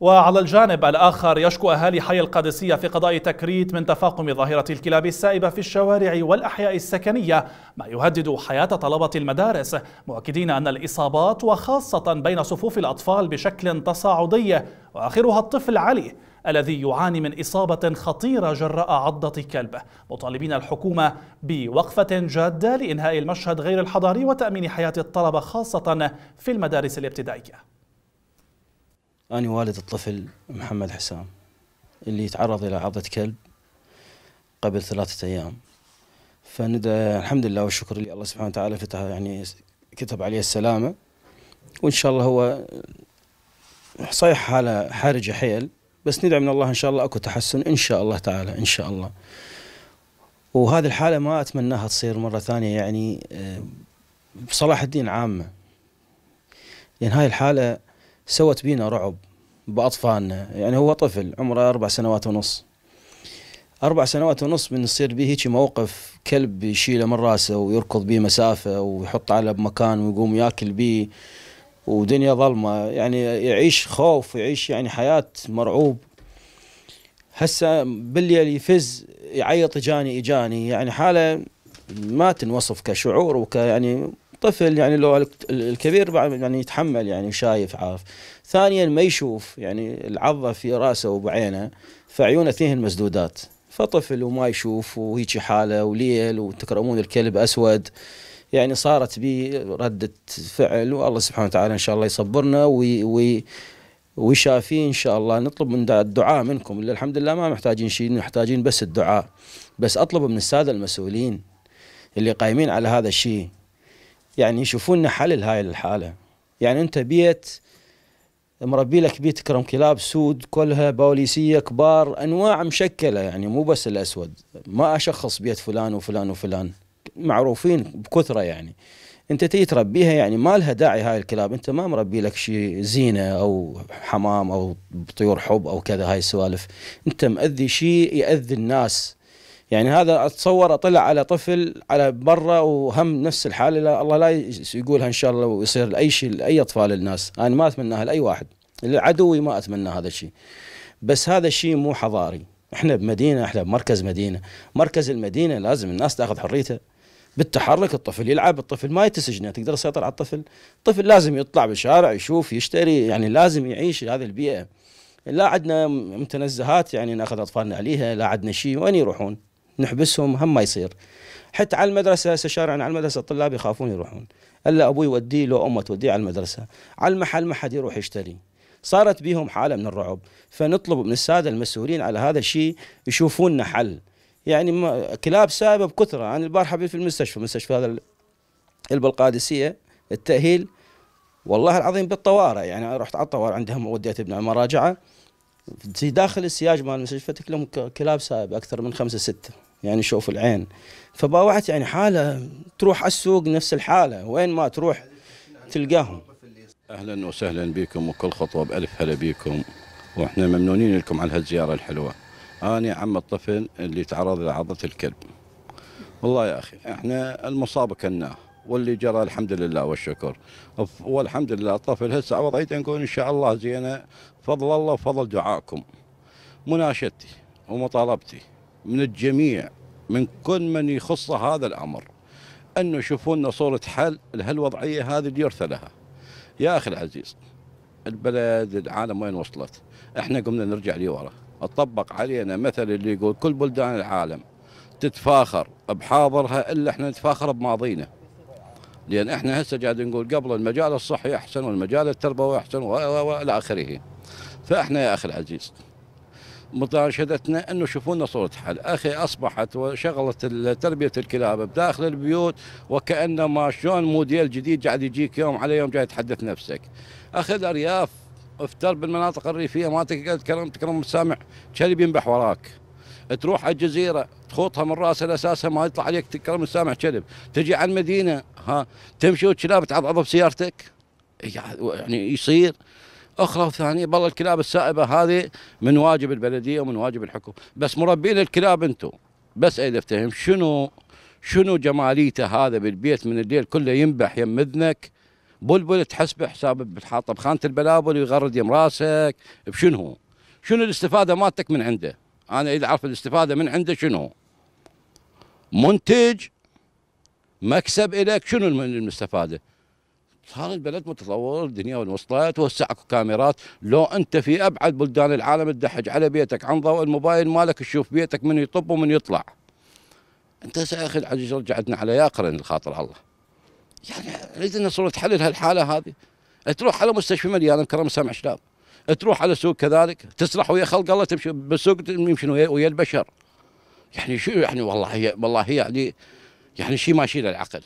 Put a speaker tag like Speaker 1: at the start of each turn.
Speaker 1: وعلى الجانب الآخر يشكو أهالي حي القادسية في قضاء تكريت من تفاقم ظاهرة الكلاب السائبة في الشوارع والأحياء السكنية ما يهدد حياة طلبة المدارس مؤكدين أن الإصابات وخاصة بين صفوف الأطفال بشكل تصاعدي وآخرها الطفل علي الذي يعاني من إصابة خطيرة جراء عضة كلب مطالبين الحكومة بوقفة جادة لإنهاء المشهد غير الحضاري وتأمين حياة الطلبة خاصة في المدارس الابتدائية أنا والد الطفل محمد حسام اللي تعرض إلى عضة كلب قبل ثلاثة أيام فندى الحمد لله والشكر لله الله سبحانه وتعالى فتح يعني كتب عليه السلامة وإن شاء الله هو صحيح حالة حرجة حيل بس ندعي من الله إن شاء الله أكو تحسن إن شاء الله تعالى إن شاء الله وهذه الحالة ما أتمناها تصير مرة ثانية يعني بصلاح آه، الدين عامة لأن يعني هاي الحالة سوت بينا رعب باطفالنا يعني هو طفل عمره اربع سنوات ونص اربع سنوات ونص من يصير به هيك موقف كلب يشيله من راسه ويركض به مسافه ويحط على بمكان ويقوم ياكل به ودنيا ظلمه يعني يعيش خوف يعيش يعني حياه مرعوب هسه بالليل يفز يعيط اجاني اجاني يعني حاله ما تنوصف كشعور وك يعني طفل يعني لو الكبير يعني يتحمل يعني شايف عارف ثانيا ما يشوف يعني العضة في راسه وبعينه فعيونه اثنين مسدودات فطفل وما يشوف وهيك حاله وليل وتكرمون الكلب اسود يعني صارت بي ردة فعل والله سبحانه وتعالى ان شاء الله يصبرنا وي وي وشافي ان شاء الله نطلب من الدعاء منكم اللي الحمد لله ما محتاجين شيء محتاجين بس الدعاء بس اطلب من الساده المسؤولين اللي قايمين على هذا الشيء يعني يشوفون لنا حل لهاي الحاله يعني انت بيت مربي لك بيت كرم كلاب سود كلها بوليسيه كبار انواع مشكله يعني مو بس الاسود ما اشخص بيت فلان وفلان وفلان معروفين بكثره يعني انت تيجي تربيها يعني ما لها داعي هاي الكلاب انت ما مربي لك شيء زينه او حمام او طيور حب او كذا هاي السوالف انت مأذي شيء يأذي الناس يعني هذا اتصور اطلع على طفل على برا وهم نفس الحاله لا الله لا يقولها ان شاء الله ويصير لاي شيء لاي اطفال الناس انا ما اتمناها لاي واحد لعدوي ما اتمنى هذا الشيء بس هذا الشيء مو حضاري احنا بمدينه احنا بمركز مدينه مركز المدينه لازم الناس تاخذ حريتها بالتحرك الطفل يلعب الطفل ما يتسجنه يعني تقدر تسيطر على الطفل الطفل لازم يطلع بالشارع يشوف يشتري يعني لازم يعيش هذه البيئه لا عندنا متنزهات يعني ناخذ اطفالنا عليها لا عندنا شيء وين يروحون نحبسهم هم ما يصير حتى على المدرسه هسه شارعنا على المدرسه الطلاب يخافون يروحون الا ابوي يوديه لو امه توديه على المدرسه على المحل ما حد يروح يشتري صارت بهم حاله من الرعب فنطلب من الساده المسؤولين على هذا الشيء يشوفوننا حل يعني ما كلاب سائبه بكثره انا البارحه في المستشفى مستشفى هذا البلقادسية التاهيل والله العظيم بالطوارئ يعني رحت على الطوارئ عندهم وديت ابن مراجعه في داخل السياج مال المستشفى تكلم كلاب سائبه اكثر من خمسه سته يعني شوف العين فباوعت يعني حاله تروح على السوق نفس الحاله وين ما تروح تلقاهم
Speaker 2: اهلا وسهلا بكم وكل خطوه بالف هلا بكم واحنا ممنونين لكم على هالزياره الحلوه انا عم الطفل اللي تعرض لعضه الكلب والله يا اخي احنا المصاب كناه واللي جرى الحمد لله والشكر والحمد لله الطفل هسه وضعيته نقول ان شاء الله زينه فضل الله وفضل دعائكم مناشدتي ومطالبتي من الجميع من كل من يخص هذا الأمر أنه يشوفون لنا صورة حل لهالوضعية هذه اللي يرثى لها يا أخي العزيز البلد العالم وين وصلت احنا قمنا نرجع لورا اطبق علينا مثل اللي يقول كل بلدان العالم تتفاخر بحاضرها الا احنا نتفاخر بماضينا لان احنا هسه قاعد نقول قبل المجال الصحي احسن والمجال التربوي احسن والى اخره فاحنا يا اخي العزيز مطاشدتنا انه شوفونا صوره حل اخي اصبحت وشغلت تربيه الكلاب بداخل البيوت وكانما شلون موديل جديد قاعد يجيك يوم على يوم جاي تحدث نفسك اخي الارياف افتر بالمناطق الريفيه ما تكرم تكرم السامع كلب ينبح وراك تروح على الجزيره تخوطها من راسها لاساسها ما يطلع عليك تكرم السامع كلب تجي على المدينه ها تمشي تعض عضو بسيارتك إيه، يعني يصير اخرى وثانيه بالله الكلاب السائبه هذه من واجب البلديه ومن واجب الحكومه بس مربين الكلاب انتم بس اريد افتهم شنو شنو جماليته هذا بالبيت من الليل كله ينبح يم اذنك بلبل تحسبه حساب حاطه بخانه البلابل ويغرد يم راسك بشنو شنو الاستفاده مالتك من عنده انا اذا اعرف الاستفاده من عنده شنو منتج مكسب الك شنو المستفاده صار البلد متطور الدنيا وصلت وسعك كاميرات لو انت في ابعد بلدان العالم تدحج على بيتك عن ضوء الموبايل مالك تشوف بيتك من يطب ومن يطلع انت يا اخي العزيز رجعتنا على يا قرن الخاطر الله يعني اريد ان تحلل هالحاله هذه تروح على مستشفى مليان كرم سامع شلاب تروح على سوق كذلك تسرح ويا خلق الله تمشي بالسوق يمشون ويا, ويا البشر يعني شو يعني والله هي والله هي يعني يعني شيء ما يشيل العقل